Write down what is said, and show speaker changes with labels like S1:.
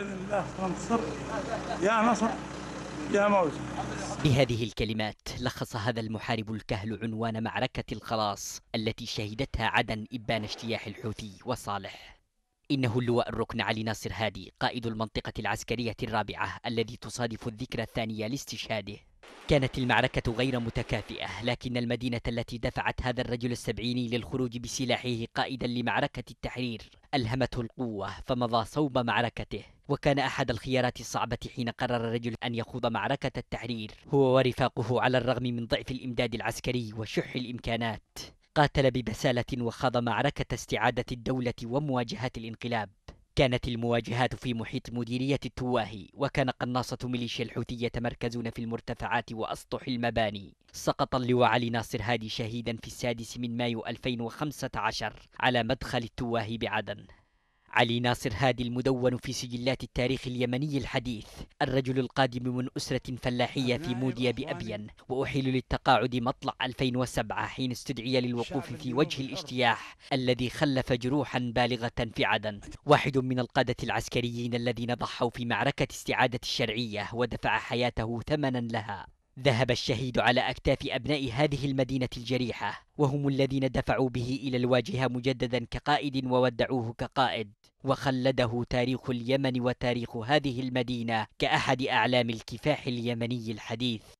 S1: باذن الله يا نصر يا موت بهذه الكلمات لخص هذا المحارب الكهل عنوان معركة الخلاص التي شهدتها عدن إبان اجتياح الحوثي وصالح إنه اللواء الركن علي ناصر هادي قائد المنطقة العسكرية الرابعة الذي تصادف الذكرى الثانية لاستشهاده كانت المعركة غير متكافئة لكن المدينة التي دفعت هذا الرجل السبعيني للخروج بسلاحه قائدا لمعركة التحرير ألهمته القوة فمضى صوب معركته وكان أحد الخيارات الصعبة حين قرر الرجل أن يخوض معركة التحرير هو ورفاقه على الرغم من ضعف الإمداد العسكري وشح الإمكانات قاتل ببسالة وخاض معركة استعادة الدولة ومواجهة الانقلاب كانت المواجهات في محيط مديرية التواهي وكان قناصة ميليشيا الحوثي يتمركزون في المرتفعات وأسطح المباني سقط اللواء علي ناصر هادي شهيدا في السادس من مايو 2015 على مدخل التواهي بعدن علي ناصر هادي المدون في سجلات التاريخ اليمني الحديث الرجل القادم من أسرة فلاحية في موديا بأبين وأحيل للتقاعد مطلع 2007 حين استدعي للوقوف في وجه الاجتياح الذي خلف جروحا بالغة في عدن واحد من القادة العسكريين الذين ضحوا في معركة استعادة الشرعية ودفع حياته ثمنا لها ذهب الشهيد على أكتاف أبناء هذه المدينة الجريحة وهم الذين دفعوا به إلى الواجهة مجددا كقائد وودعوه كقائد وخلده تاريخ اليمن وتاريخ هذه المدينة كأحد أعلام الكفاح اليمني الحديث